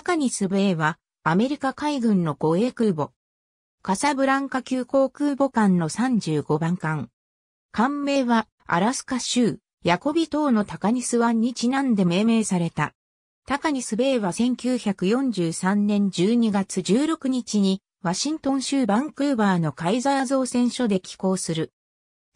高にスベは、アメリカ海軍の護衛空母。カサブランカ急行空母艦の35番艦。艦名は、アラスカ州、ヤコビ島の高ニス湾にちなんで命名された。高ニス米は1943年12月16日に、ワシントン州バンクーバーのカイザー造船所で寄港する。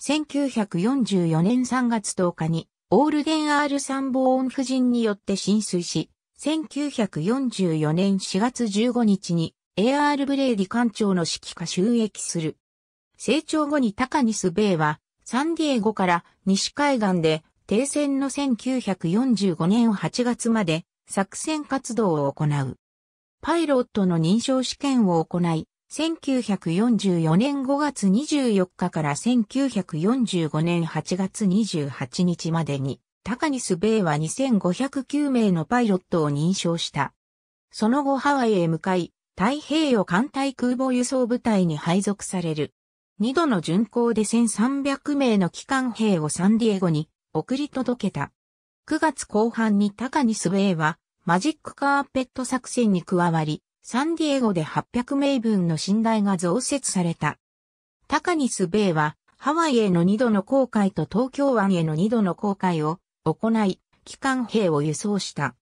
1944年3月10日に、オールデン・アール参謀ン夫人によって浸水し、1944年4月15日に A.R. ブレイディ艦長の指揮下収益する。成長後に高ニス米はサンディエゴから西海岸で停戦の1945年8月まで作戦活動を行う。パイロットの認証試験を行い、1944年5月24日から1945年8月28日までに、高ニス米は2509名のパイロットを認証した。その後ハワイへ向かい、太平洋艦隊空母輸送部隊に配属される。二度の巡航で1300名の機関兵をサンディエゴに送り届けた。9月後半に高ニス米はマジックカーペット作戦に加わり、サンディエゴで800名分の寝台が増設された。高ニス米はハワイへの二度の航海と東京湾への二度の航海を行い、機関兵を輸送した。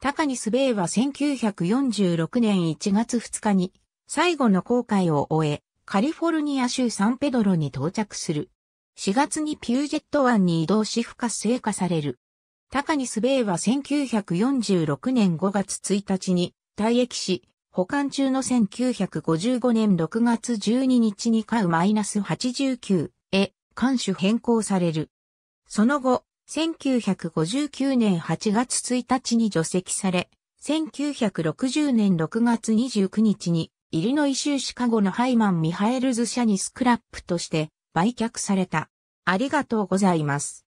高にスベイは1946年1月2日に最後の航海を終え、カリフォルニア州サンペドロに到着する。4月にピュージェット湾に移動し不活性化される。高にスベイは1946年5月1日に退役し、保管中の1955年6月12日にカウ -89 へ艦種変更される。その後、1959年8月1日に除籍され、1960年6月29日に、イリノイ州シカゴのハイマン・ミハエルズ社にスクラップとして売却された。ありがとうございます。